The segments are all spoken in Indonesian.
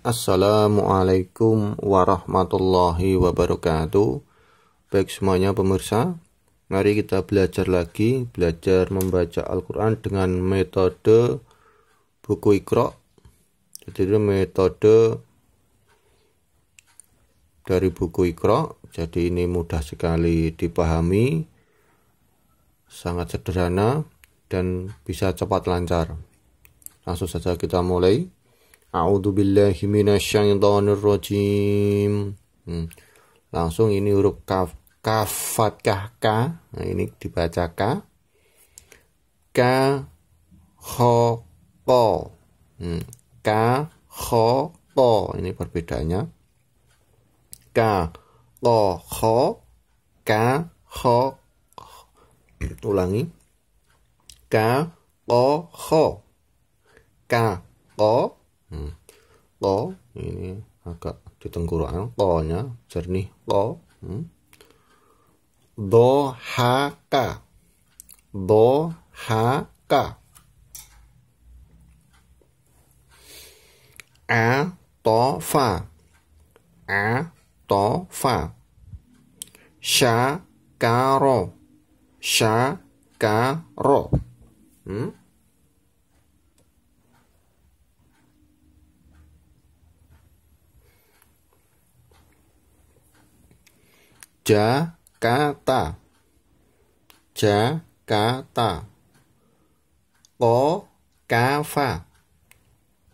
Assalamualaikum warahmatullahi wabarakatuh Baik semuanya pemirsa Mari kita belajar lagi Belajar membaca Al-Quran dengan metode buku ikro Jadi metode dari buku ikro Jadi ini mudah sekali dipahami Sangat sederhana dan bisa cepat lancar Langsung saja kita mulai A'udhu billahi minasyaitonir rajim. Hmm. Langsung ini huruf kaf Kafat kah k. Nah, ini dibaca k. K kho ko. Hmm. K kho ko. Ini perbedaannya. K ko kho k kho ulangi k ko kho k ko hmm. lo ini agak di tenggorokan lo nya jernih lo hmm. do ha ka do ha ka a to fa a to fa sha ka sha ka hmm? Jakarta Jakarta Ko kafa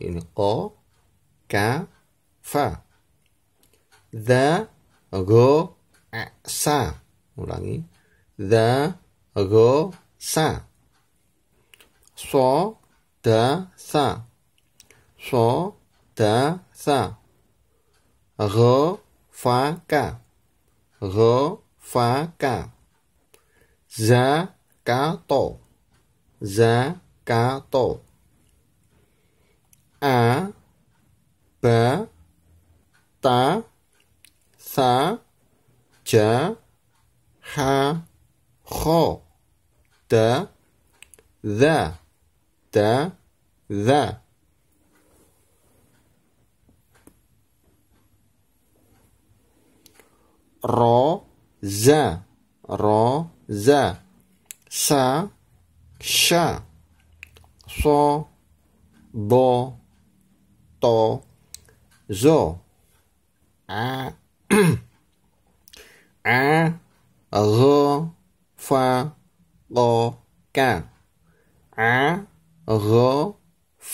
ini ko kafa the go sa ulangi the go sa so da sa so da sa go fa ka gỡ phá cả giá cá tổ giá cá tổ a bé tá xá chá ha khô tớ the tớ the rõ za, rõ za, sa, xa so bo to zo a a g pha o ca a g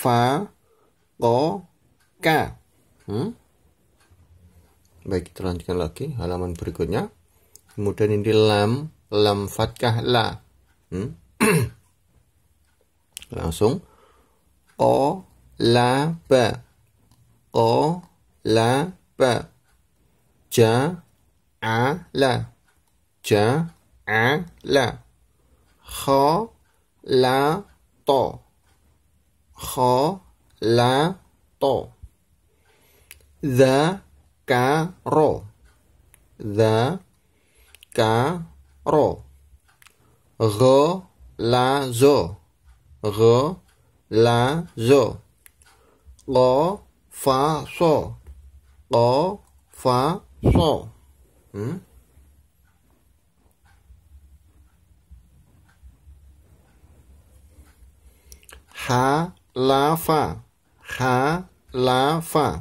pha o ca hmm? baik kita lanjutkan lagi halaman berikutnya kemudian ini lam lam fatkah la hmm? langsung o la ba o la ba ja a la ja a la kho la to kho la to the cá rô the cá rô g lá rô g lá rô có phá sổ có phá sổ ừ? há lá phả há lá phả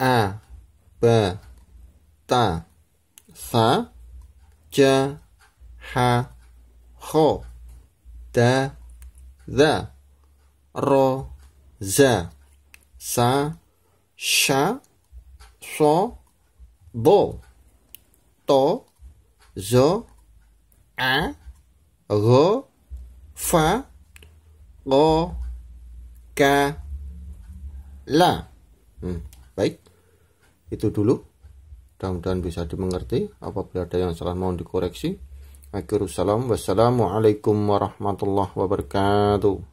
a b ta sa cha ha ho ta the ro za sa sha so bo to zo a go fa go ca la ừ. vậy itu dulu mudah-mudahan bisa dimengerti apabila ada yang salah mohon dikoreksi akhirussalam wassalamualaikum warahmatullahi wabarakatuh